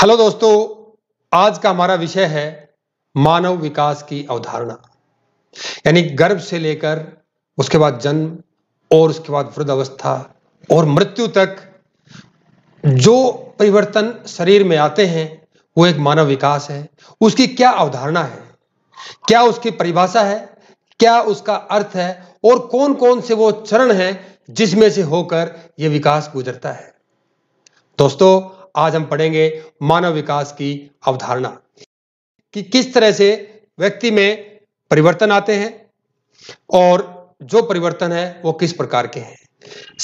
hello दोस्तों आज का हमारा विषय है मानव विकास की अवधारणा यानी गर्भ से लेकर उसके बाद जन्म और उसके बाद वृद्ध अवस्था और मृत्यु तक जो परिवर्तन शरीर में आते हैं वो एक मानव विकास है उसकी क्या अवधारणा है क्या उसकी परिभाषा है क्या उसका अर्थ है और कौन कौन से वो चरण हैं जिसमें से होकर ये विकास गुजरता है दोस्तों आज हम पढ़ेंगे मानव विकास की अवधारणा कि किस तरह से व्यक्ति में परिवर्तन आते हैं और जो परिवर्तन है वो किस प्रकार के हैं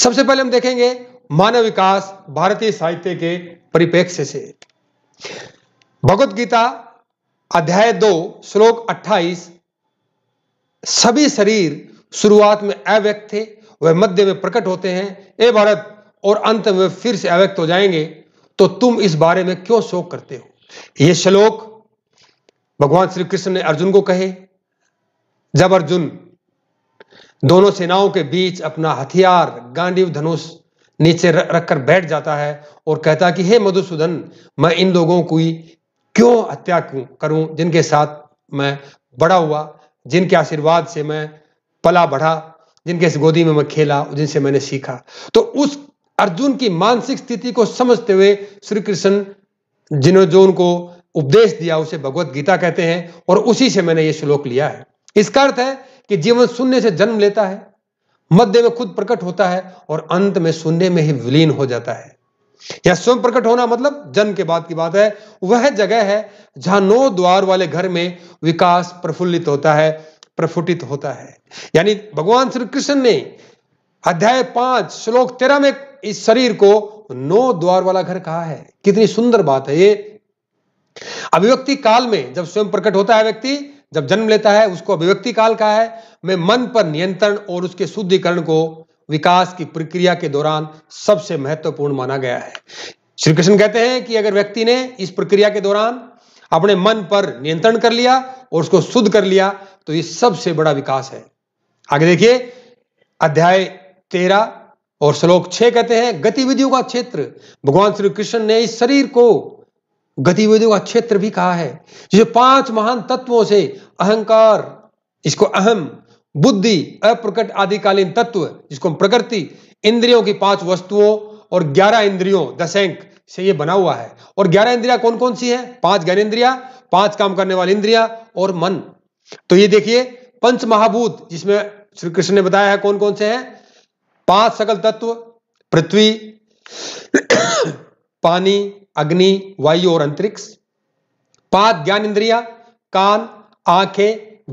सबसे पहले हम देखेंगे मानव विकास भारतीय साहित्य के परिप्रेक्ष्य से भगवत गीता अध्याय दो श्लोक 28 सभी शरीर शुरुआत में अव्यक्त थे वह मध्य में प्रकट होते हैं ए भारत और अंत में फिर से अव्यक्त हो जाएंगे तो तुम इस बारे में क्यों शोक करते हो यह श्लोक भगवान श्री कृष्ण ने अर्जुन को कहे जब अर्जुन दोनों सेनाओं के बीच अपना हथियार गांडीव धनुष नीचे रखकर बैठ जाता है और कहता कि हे मधुसूदन मैं इन लोगों की क्यों हत्या करूं जिनके साथ मैं बड़ा हुआ जिनके आशीर्वाद से मैं पला बढ़ा जिनके गोदी में मैं खेला जिनसे मैंने सीखा तो उस अर्जुन की मानसिक स्थिति को समझते हुए श्री कृष्ण जिन्होंने जो उनको उपदेश दिया उसे भगवत गीता कहते हैं और उसी से मैंने ये श्लोक लिया है इसका अर्थ है कि जीवन शून्य से जन्म लेता है मध्य में खुद प्रकट होता है और अंत में शून्य में ही विलीन हो जाता है या स्वयं प्रकट होना मतलब जन्म के बाद की बात है वह जगह है जहां नौ द्वार वाले घर में विकास प्रफुल्लित होता है प्रफुटित होता है यानी भगवान श्री कृष्ण ने अध्याय पांच श्लोक तेरह में इस शरीर को नौ द्वार वाला घर कहा है कितनी सुंदर बात है ये अभिव्यक्ति काल में जब स्वयं प्रकट होता है व्यक्ति जब जन्म लेता है उसको अभिव्यक्ति काल का है मैं मन पर नियंत्रण और उसके शुद्धिकरण को विकास की प्रक्रिया के दौरान सबसे महत्वपूर्ण माना गया है श्री कृष्ण कहते हैं कि अगर व्यक्ति ने इस प्रक्रिया के दौरान अपने मन पर नियंत्रण कर लिया और उसको शुद्ध कर लिया तो यह सबसे बड़ा विकास है आगे देखिए अध्याय तेरह और श्लोक छह कहते हैं गतिविधियों का क्षेत्र भगवान श्री कृष्ण ने इस शरीर को गतिविधियों का क्षेत्र भी कहा है जिसे पांच महान तत्वों से अहंकार इसको अहम बुद्धि अप्रकट आदिकालीन तत्व जिसको हम प्रकृति इंद्रियों की पांच वस्तुओं और ग्यारह इंद्रियों दशैंक से ये बना हुआ है और ग्यारह इंद्रिया कौन कौन सी है पांच ज्ञान इंद्रिया पांच काम करने वाली इंद्रिया और मन तो ये देखिए पंच महाभूत जिसमें श्री कृष्ण ने बताया है कौन कौन से हैं पांच सकल तत्व पृथ्वी पानी अग्नि वायु और अंतरिक्ष पांच ज्ञान इंद्रिया कान आंखें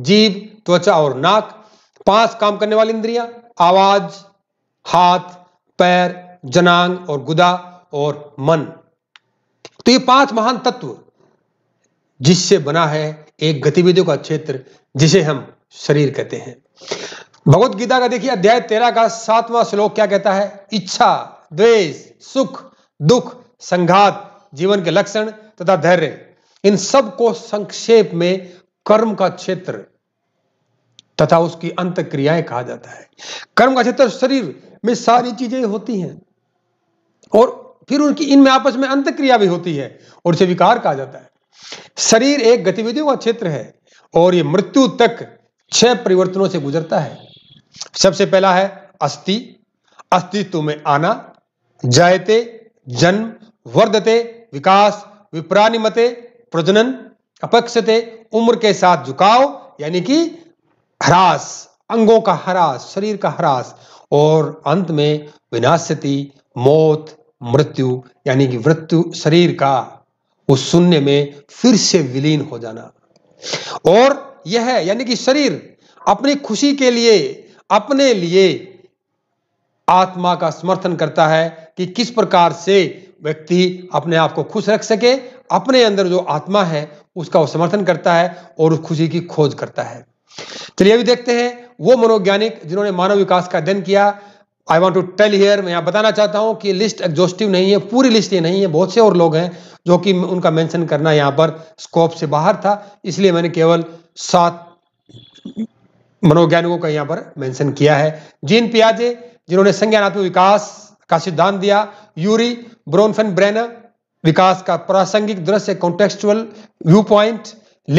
जीव त्वचा और नाक पांच काम करने वाली इंद्रिया आवाज हाथ पैर जनांग और गुदा और मन तो ये पांच महान तत्व जिससे बना है एक गतिविधियों का क्षेत्र जिसे हम शरीर कहते हैं भगवत गीता का देखिए अध्याय तेरह का सातवां श्लोक क्या कहता है इच्छा द्वेष सुख दुख संघात जीवन के लक्षण तथा धैर्य इन सब को संक्षेप में कर्म का क्षेत्र तथा उसकी अंत क्रियाएं कहा जाता है कर्म का क्षेत्र शरीर में सारी चीजें होती हैं और फिर उनकी इनमें आपस में अंत क्रिया भी होती है और इसे विकार कहा जाता है शरीर एक गतिविधियों का क्षेत्र है और ये मृत्यु तक छह परिवर्तनों से गुजरता है सबसे पहला है अस्ति अस्तित्व में आना जायते जन्म वर्धते विकास विप्राणिमते प्रजनन अपक्षते उम्र के साथ झुकाव यानी कि ह्रास अंगों का ह्रास शरीर का ह्रास और अंत में विनाशति मौत मृत्यु यानी कि मृत्यु शरीर का उस शून्य में फिर से विलीन हो जाना और यह यानी कि शरीर अपनी खुशी के लिए अपने लिए आत्मा का समर्थन करता है कि किस प्रकार से व्यक्ति अपने आप को खुश रख सके अपने अंदर जो आत्मा है उसका वो समर्थन करता है और उस खुशी की खोज करता है चलिए अभी देखते हैं वो मनोवैज्ञानिक जिन्होंने मानव विकास का अध्ययन किया I want to tell here मैं यहाँ बताना चाहता हूँ कि लिस्ट एग्जॉस्टिव नहीं है पूरी लिस्ट ये नहीं है बहुत से और लोग हैं जो कि उनका मेंशन करना यहाँ पर स्कोप से बाहर था इसलिए मैंने केवल सात मनोवैज्ञानिकों का यहाँ पर मेंशन किया है जीन पियाजे जिन्होंने संज्ञानात्मक विकास का सिद्धांत दिया यूरी ब्रोनफेन ब्रेन विकास का प्रासंगिक दृश्य कॉन्टेक्चुअल व्यू पॉइंट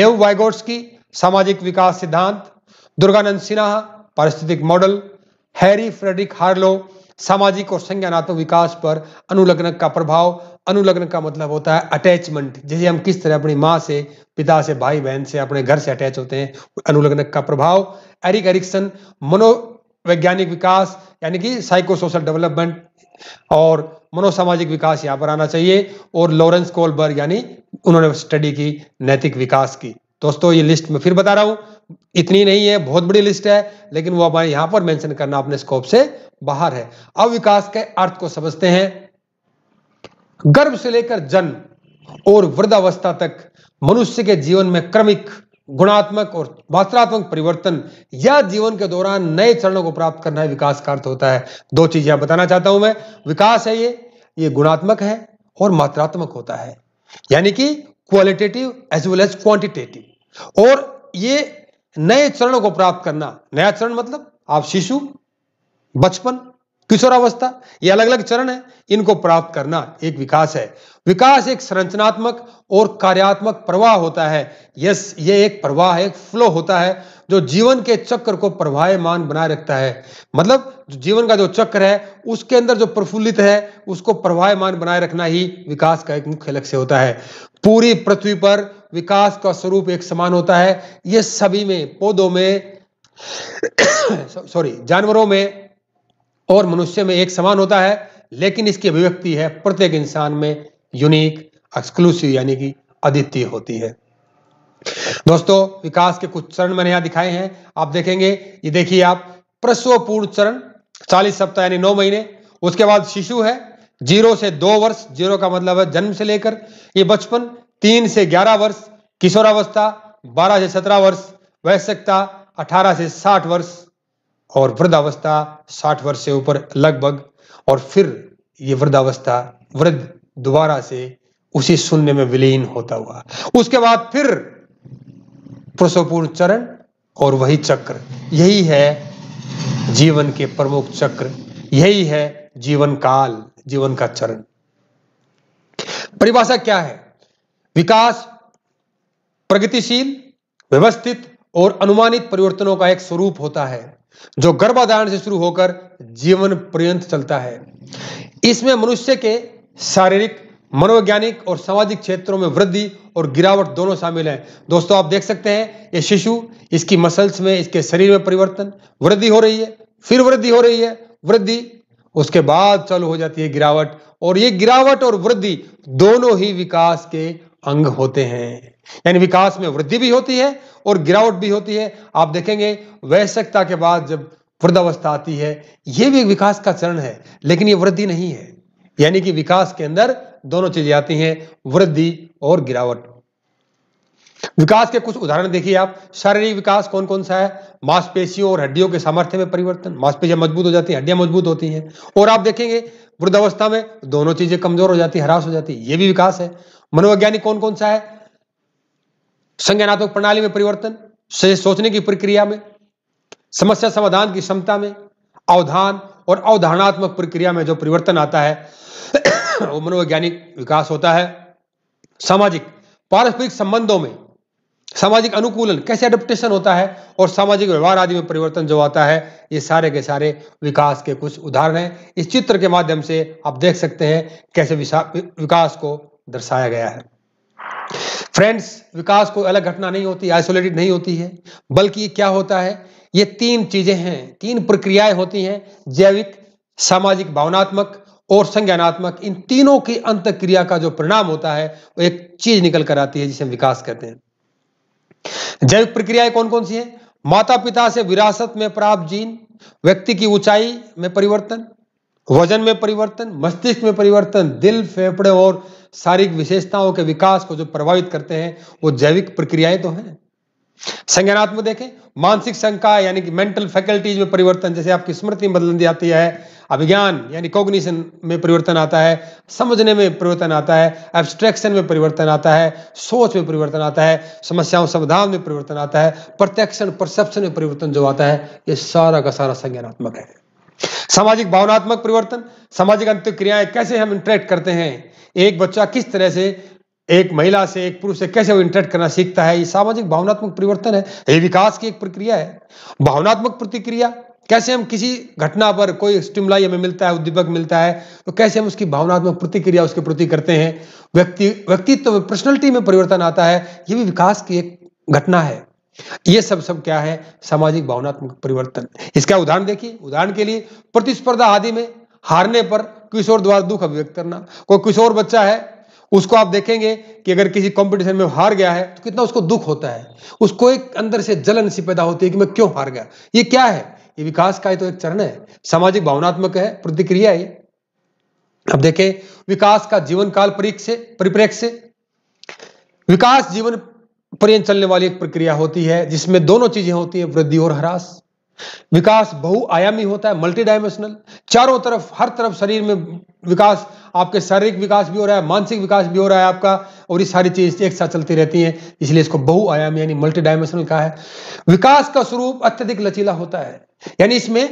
लेव की सामाजिक विकास सिद्धांत दुर्गानंद सिन्हा पारिस्थितिक मॉडल हैरी फ्रेडरिक हार्लो सामाजिक और संज्ञानात्मक विकास पर अनुलग्न का प्रभाव अनुलग्न का मतलब होता है अटैचमेंट जैसे हम किस तरह अपनी माँ से पिता से भाई बहन से अपने घर से अटैच होते हैं अनुलग्न का प्रभाव एरिक एरिक्सन मनोवैज्ञानिक विकास यानी कि साइको सोशल डेवलपमेंट और मनोसामाजिक विकास यहाँ पर आना चाहिए और लॉरेंस कोलबर्ग यानी उन्होंने स्टडी की नैतिक विकास की दोस्तों ये लिस्ट में फिर बता रहा हूं इतनी नहीं है बहुत बड़ी लिस्ट है लेकिन वो हमारे यहां पर मेंशन करना अपने स्कोप से बाहर है अब विकास के अर्थ को समझते हैं गर्भ से लेकर जन्म और वृद्धावस्था तक मनुष्य के जीवन में क्रमिक गुणात्मक और मात्रात्मक परिवर्तन या जीवन के दौरान नए चरणों को प्राप्त करना है विकास का अर्थ होता है दो चीजें यहां बताना चाहता हूं मैं विकास है ये ये गुणात्मक है और मात्रात्मक होता है यानी कि qualitative as well as quantitative और ये नए चरणों को प्राप्त करना नया चरण मतलब आप शिशु बचपन किशोरावस्था ये अलग अलग चरण है इनको प्राप्त करना एक विकास है विकास एक संरचनात्मक और कार्यात्मक प्रवाह होता है यस ये एक प्रवाह एक फ्लो होता है जो जीवन के चक्र को प्रवाहमान बनाए रखता है मतलब जीवन का जो चक्र है उसके अंदर जो प्रफुल्लित है उसको प्रवाहमान बनाए रखना ही विकास का एक मुख्य लक्ष्य होता है पूरी पृथ्वी पर विकास का स्वरूप एक समान होता है यह सभी में पौधों में सॉरी जानवरों में और मनुष्य में एक समान होता है लेकिन इसकी अभिव्यक्ति है प्रत्येक इंसान में यूनिक एक्सक्लूसिव यानी कि अद्वितीय होती है दोस्तों विकास के कुछ चरण मैंने यहां दिखाए हैं आप देखेंगे ये देखिए आप प्रसव पूर्ण चरण चालीस सप्ताह यानी नौ महीने उसके बाद शिशु है जीरो से दो वर्ष जीरो का मतलब है जन्म से लेकर ये बचपन तीन से ग्यारह वर्ष किशोरावस्था बारह से सत्रह वर्ष वयस्कता अठारह से साठ वर्ष और वृद्धावस्था साठ वर्ष से ऊपर लगभग और फिर ये वृद्धावस्था वृद्ध दोबारा से उसी शून्य में विलीन होता हुआ उसके बाद फिर पुरुषोपूर्ण चरण और वही चक्र यही है जीवन के प्रमुख चक्र यही है जीवन काल जीवन का चरण परिभाषा क्या है विकास प्रगतिशील व्यवस्थित और अनुमानित परिवर्तनों का एक स्वरूप होता है जो गर्भाधारण से शुरू होकर जीवन पर्यंत चलता है इसमें मनुष्य के शारीरिक मनोवैज्ञानिक और सामाजिक क्षेत्रों में वृद्धि और गिरावट दोनों शामिल है दोस्तों आप देख सकते हैं ये शिशु इसकी मसल्स में इसके शरीर में परिवर्तन वृद्धि हो रही है फिर वृद्धि हो रही है वृद्धि उसके बाद चालू हो जाती है गिरावट और ये गिरावट और वृद्धि दोनों ही विकास के अंग होते हैं यानी विकास में वृद्धि भी होती है और गिरावट भी होती है आप देखेंगे वैश्यकता के बाद जब वृद्धावस्था आती है यह भी विकास का चरण है लेकिन यह वृद्धि नहीं है यानी कि विकास के अंदर दोनों चीजें आती हैं वृद्धि और गिरावट विकास के कुछ उदाहरण देखिए आप शारीरिक विकास कौन कौन सा है मांसपेशियों और हड्डियों के सामर्थ्य में परिवर्तन मांसपेशियां मजबूत हो जाती हैं हड्डियां मजबूत होती हैं और आप देखेंगे वृद्धावस्था में दोनों चीजें कमजोर हो जाती है हरास हो जाती है यह भी विकास है मनोवैज्ञानिक कौन कौन सा है संज्ञानात्मक प्रणाली में परिवर्तन सोचने की प्रक्रिया में समस्या समाधान की क्षमता में अवधान और अवधारणात्मक प्रक्रिया में जो परिवर्तन आता है वो मनोवैज्ञानिक विकास होता है सामाजिक पारस्परिक संबंधों में सामाजिक अनुकूलन कैसे एडप्टेशन होता है और सामाजिक व्यवहार आदि में परिवर्तन जो आता है ये सारे के सारे विकास के कुछ उदाहरण हैं इस चित्र के माध्यम से आप देख सकते हैं कैसे विकास को दर्शाया गया है फ्रेंड्स विकास को अलग घटना नहीं होती आइसोलेटेड नहीं होती है बल्कि क्या होता है ये तीन चीजें हैं तीन प्रक्रियाएं होती हैं जैविक सामाजिक भावनात्मक और संज्ञानात्मक इन तीनों की अंत क्रिया का जो परिणाम होता है वो एक चीज निकल कर आती है जिसे हम विकास कहते हैं जैविक प्रक्रियाएं कौन कौन सी हैं माता पिता से विरासत में प्राप्त जीन व्यक्ति की ऊंचाई में परिवर्तन वजन में परिवर्तन मस्तिष्क में परिवर्तन दिल फेफड़े और शारीरिक विशेषताओं के विकास को जो प्रभावित करते हैं वो जैविक प्रक्रियाएं तो हैं संज्ञानात्मक देखें मानसिक शंका यानी कि मेंटल फैकल्टीज में परिवर्तन जैसे आपकी स्मृति बदल बदलती आती है अभिज्ञान यानी कोग्निशन में परिवर्तन आता है समझने में परिवर्तन आता है एब्स्ट्रैक्शन में परिवर्तन आता है सोच में परिवर्तन आता है समस्याओं समाधान में परिवर्तन आता है प्रत्यक्षण परसेप्शन में परिवर्तन जो आता है ये सारा का सारा संज्ञानात्मक है सामाजिक भावनात्मक परिवर्तन सामाजिक क्रियाएं कैसे हम इंटरेक्ट करते हैं एक बच्चा किस तरह से एक महिला से एक पुरुष से कैसे वो इंटरेक्ट करना सीखता है ये सामाजिक भावनात्मक परिवर्तन है ये विकास की एक प्रक्रिया है भावनात्मक प्रतिक्रिया कैसे हम किसी घटना पर कोई स्टिमुलाई हमें मिलता है उद्दीपक मिलता है तो कैसे हम उसकी भावनात्मक प्रतिक्रिया उसके प्रति करते हैं व्यक्ति व्यक्तित्व में पर्सनैलिटी में परिवर्तन आता है ये भी विकास की एक घटना है ये सब सब क्या है सामाजिक भावनात्मक परिवर्तन इसका उदाहरण देखिए उदाहरण के लिए प्रतिस्पर्धा आदि में हारने पर किशोर द्वारा दुख अभिव्यक्त करना कोई किशोर बच्चा है उसको आप देखेंगे कि अगर किसी कंपटीशन में हार गया है तो कितना उसको दुख होता है उसको एक अंदर से जलन सी पैदा होती है कि मैं क्यों हार गया ये क्या है ये विकास का ही तो एक चरण है सामाजिक भावनात्मक है प्रतिक्रिया है अब देखें विकास का जीवन काल परीक्ष परिप्रेक्ष्य विकास जीवन पर्यंत चलने वाली एक प्रक्रिया होती है जिसमें दोनों चीजें होती है वृद्धि और ह्रास विकास बहुआयामी होता है मल्टी डायमेंशनल चारों तरफ हर तरफ शरीर में विकास आपके शारीरिक विकास भी हो रहा है मानसिक विकास भी हो रहा है आपका और ये सारी चीज एक साथ चलती रहती है इसलिए इसको बहुआयामी यानी मल्टी डायमेंशनल कहा है विकास का स्वरूप अत्यधिक लचीला होता है यानी इसमें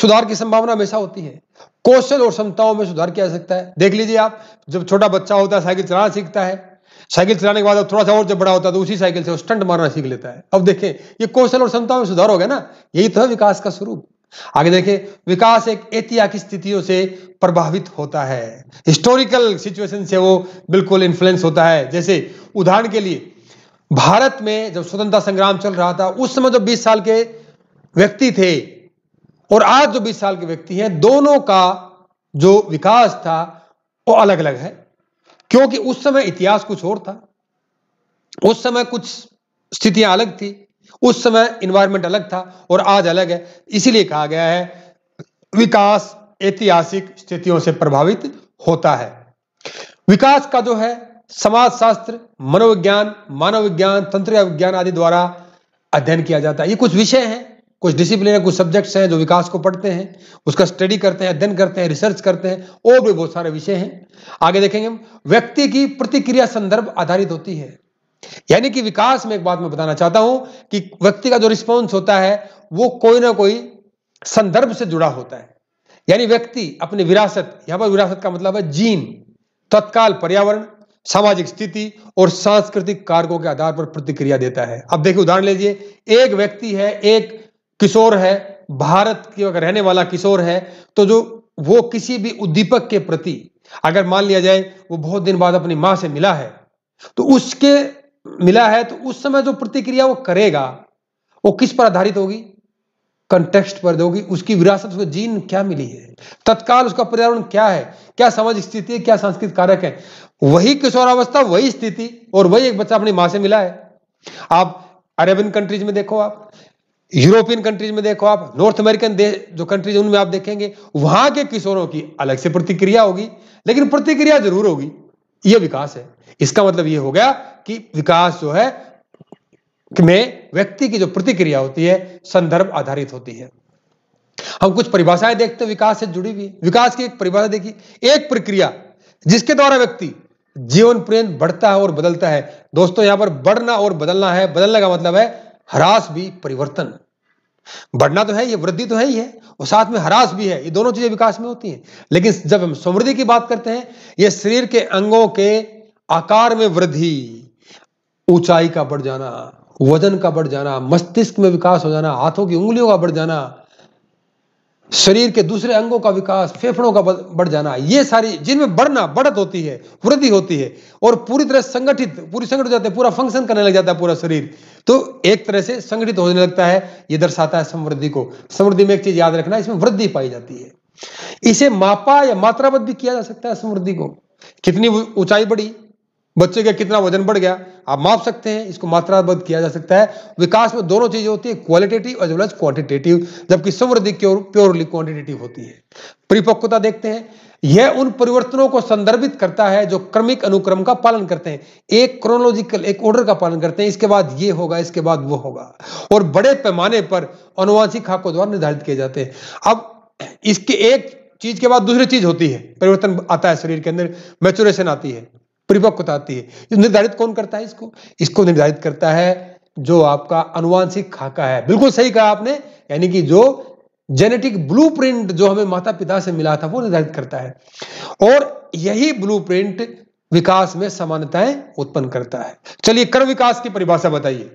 सुधार की संभावना हमेशा होती है कौशल और क्षमताओं में सुधार किया जा सकता है देख लीजिए आप जब छोटा बच्चा होता है साइकिल चलाना सीखता है साइकिल चलाने के बाद अब थोड़ा सा और जब बड़ा होता है तो उसी साइकिल से वो स्टंट मारना सीख लेता है अब देखें ये कौशल और क्षमता में सुधार हो गया ना यही तो है विकास का स्वरूप आगे देखें विकास एक ऐतिहासिक की स्थितियों से प्रभावित होता है हिस्टोरिकल सिचुएशन से वो बिल्कुल इन्फ्लुएंस होता है जैसे उदाहरण के लिए भारत में जब स्वतंत्रता संग्राम चल रहा था उस समय जो 20 साल के व्यक्ति थे और आज जो 20 साल के व्यक्ति हैं दोनों का जो विकास था वो अलग अलग है क्योंकि उस समय इतिहास कुछ और था उस समय कुछ स्थितियां अलग थी उस समय इन्वायरमेंट अलग था और आज अलग है इसीलिए कहा गया है विकास ऐतिहासिक स्थितियों से प्रभावित होता है विकास का जो है समाजशास्त्र मनोविज्ञान मानव विज्ञान तंत्र विज्ञान आदि द्वारा अध्ययन किया जाता है ये कुछ विषय हैं कुछ डिसिप्लिन है कुछ सब्जेक्ट्स हैं जो विकास को पढ़ते हैं उसका स्टडी करते हैं अध्ययन करते हैं रिसर्च करते हैं और भी बहुत सारे विषय हैं आगे देखेंगे हम व्यक्ति की प्रतिक्रिया संदर्भ आधारित होती है यानी कि विकास में एक बात मैं बताना चाहता हूं कि व्यक्ति का जो रिस्पॉन्स होता है वो कोई ना कोई संदर्भ से जुड़ा होता है यानी व्यक्ति अपनी विरासत यहां पर विरासत का मतलब है जीन तत्काल पर्यावरण सामाजिक स्थिति और सांस्कृतिक कारकों के आधार पर प्रतिक्रिया देता है अब देखिए उदाहरण लीजिए एक व्यक्ति है एक किशोर है भारत के रहने वाला किशोर है तो जो वो किसी भी उद्दीपक के प्रति अगर मान लिया जाए वो बहुत दिन बाद अपनी मां से मिला है तो उसके मिला है तो उस समय जो प्रतिक्रिया वो करेगा वो किस पर आधारित होगी कंटेक्स्ट पर दोगी उसकी विरासत उसको जीन क्या मिली है तत्काल उसका पर्यावरण क्या है क्या सामाजिक स्थिति है क्या सांस्कृतिक कारक है वही किशोरावस्था वही स्थिति और वही एक बच्चा अपनी मां से मिला है आप अरेबियन कंट्रीज में देखो आप यूरोपियन कंट्रीज में देखो आप नॉर्थ अमेरिकन देश जो कंट्रीज उनमें आप देखेंगे वहां के किशोरों की अलग से प्रतिक्रिया होगी लेकिन प्रतिक्रिया जरूर होगी यह विकास है इसका मतलब यह हो गया कि विकास जो है में व्यक्ति की जो प्रतिक्रिया होती है संदर्भ आधारित होती है हम कुछ परिभाषाएं देखते हैं विकास से जुड़ी हुई विकास की एक परिभाषा देखी एक प्रक्रिया जिसके द्वारा व्यक्ति जीवन पर्यंत बढ़ता है और बदलता है दोस्तों यहां पर बढ़ना और बदलना है बदलने का मतलब है हरास भी परिवर्तन बढ़ना तो है ये वृद्धि तो है ही है और साथ में हरास भी है ये दोनों चीजें विकास में होती हैं लेकिन जब हम समृद्धि की बात करते हैं ये शरीर के अंगों के आकार में वृद्धि ऊंचाई का बढ़ जाना वजन का बढ़ जाना मस्तिष्क में विकास हो जाना हाथों की उंगलियों का बढ़ जाना शरीर के दूसरे अंगों का विकास फेफड़ों का बढ़ जाना ये सारी जिनमें बढ़ना बढ़त होती है वृद्धि होती है और पूरी तरह संगठित पूरी संगठित हो जाते हैं पूरा फंक्शन करने लग जाता है पूरा शरीर तो एक तरह से संगठित होने लगता है ये दर्शाता है समृद्धि को समृद्धि में एक चीज याद रखना इसमें वृद्धि पाई जाती है इसे मापा या मात्राबद्ध भी किया जा सकता है समृद्धि को कितनी ऊंचाई बढ़ी बच्चे का कितना वजन बढ़ गया आप माप सकते हैं इसको मात्राबद्ध किया जा सकता है विकास में दोनों चीजें होती है qualitative as well as quantitative जबकि समृद्धि प्योरली क्वांटिटेटिव होती है परिपक्वता देखते हैं यह उन परिवर्तनों को संदर्भित करता है जो क्रमिक अनुक्रम का पालन करते हैं एक क्रोनोलॉजिकल एक ऑर्डर का पालन करते हैं इसके बाद ये होगा इसके बाद वो होगा और बड़े पैमाने पर अनुवांशिक हाकों द्वारा निर्धारित किए जाते हैं अब इसके एक चीज के बाद दूसरी चीज होती है परिवर्तन आता है शरीर के अंदर मेचुरेशन आती है परिपक्वता आती है जो निर्धारित कौन करता है इसको इसको निर्धारित करता है जो आपका अनुवांशिक खाका है बिल्कुल सही कहा आपने यानी कि जो जेनेटिक ब्लूप्रिंट जो हमें माता पिता से मिला था वो निर्धारित करता है और यही ब्लूप्रिंट विकास में समानताएं उत्पन्न करता है चलिए कर्म विकास की परिभाषा बताइए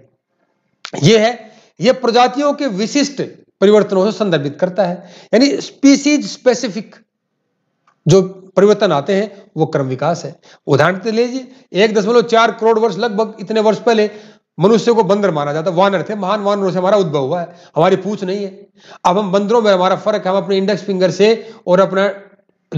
यह है यह प्रजातियों के विशिष्ट परिवर्तनों से संदर्भित करता है यानी स्पीसीज स्पेसिफिक जो परिवर्तन आते हैं वो क्रम विकास है उदाहरण लीजिए एक दशमलव चार करोड़ वर्ष लगभग इतने वर्ष पहले मनुष्य को बंदर माना जाता वानर थे महान वानरों से हमारा उद्भव हुआ है हमारी पूछ नहीं है अब हम बंदरों में हमारा फर्क है हम अपने इंडेक्स फिंगर से और अपना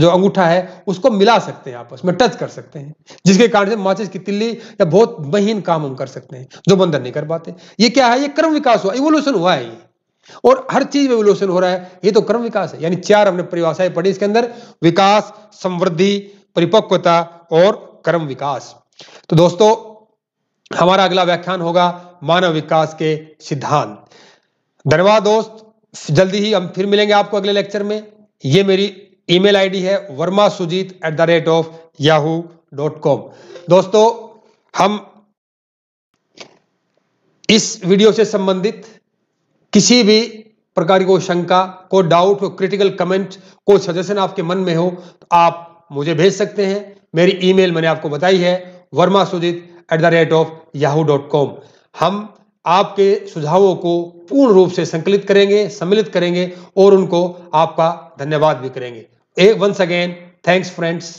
जो अंगूठा है उसको मिला सकते हैं आपस में टच कर सकते हैं जिसके कारण से माचिस की तिल्ली या बहुत महीन काम हम कर सकते हैं जो बंदर नहीं कर पाते ये क्या है ये क्रम विकास हुआ इवोल्यूशन हुआ है ये और हर चीज में विलोचन हो रहा है ये तो क्रम विकास है यानी चार हमने परिभाषाएं पढ़ी इसके अंदर विकास समृद्धि परिपक्वता और क्रम विकास तो दोस्तों हमारा अगला व्याख्यान होगा मानव विकास के सिद्धांत धन्यवाद दोस्त जल्दी ही हम फिर मिलेंगे आपको अगले लेक्चर में ये मेरी ईमेल आईडी है Verma Sujeet at the rate of Yahoo dot com दोस्तों हम इस वीडियो से संबंधित किसी भी प्रकार को शंका को डाउट को क्रिटिकल कमेंट को सजेशन आपके मन में हो तो आप मुझे भेज सकते हैं मेरी ईमेल मैंने आपको बताई है Verma Sujit at the rate of Yahoo dot com हम आपके सुझावों को पूर्ण रूप से संकलित करेंगे सम्मिलित करेंगे और उनको आपका धन्यवाद भी करेंगे a once again thanks friends